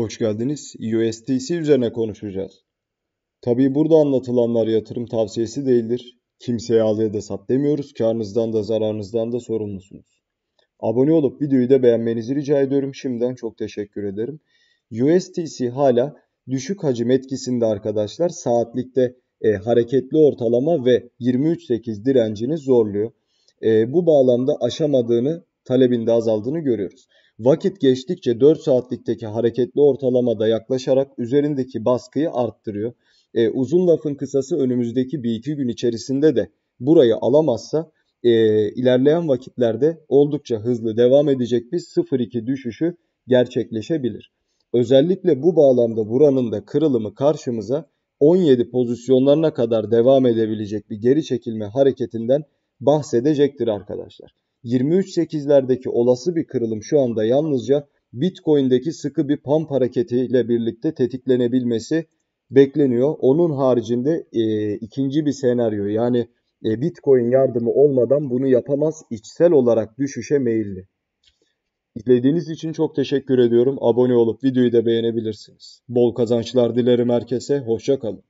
Hoş geldiniz. USDC üzerine konuşacağız. Tabi burada anlatılanlar yatırım tavsiyesi değildir. Kimseye al ya da sat demiyoruz. Karnınızdan da zararınızdan da sorumlusunuz. Abone olup videoyu da beğenmenizi rica ediyorum. Şimdiden çok teşekkür ederim. USDC hala düşük hacim etkisinde arkadaşlar. Saatlikte e, hareketli ortalama ve 23.8 direncini zorluyor. E, bu bağlamda aşamadığını talebinde azaldığını görüyoruz. Vakit geçtikçe 4 saatlikteki hareketli ortalamada yaklaşarak üzerindeki baskıyı arttırıyor. E, uzun lafın kısası önümüzdeki bir iki gün içerisinde de burayı alamazsa e, ilerleyen vakitlerde oldukça hızlı devam edecek bir 0-2 düşüşü gerçekleşebilir. Özellikle bu bağlamda buranın da kırılımı karşımıza 17 pozisyonlarına kadar devam edebilecek bir geri çekilme hareketinden bahsedecektir arkadaşlar. 23.8'lerdeki olası bir kırılım şu anda yalnızca Bitcoin'deki sıkı bir pump hareketiyle birlikte tetiklenebilmesi bekleniyor. Onun haricinde e, ikinci bir senaryo yani e, Bitcoin yardımı olmadan bunu yapamaz içsel olarak düşüşe meyilli. İzlediğiniz için çok teşekkür ediyorum. Abone olup videoyu da beğenebilirsiniz. Bol kazançlar dilerim herkese. Hoşçakalın.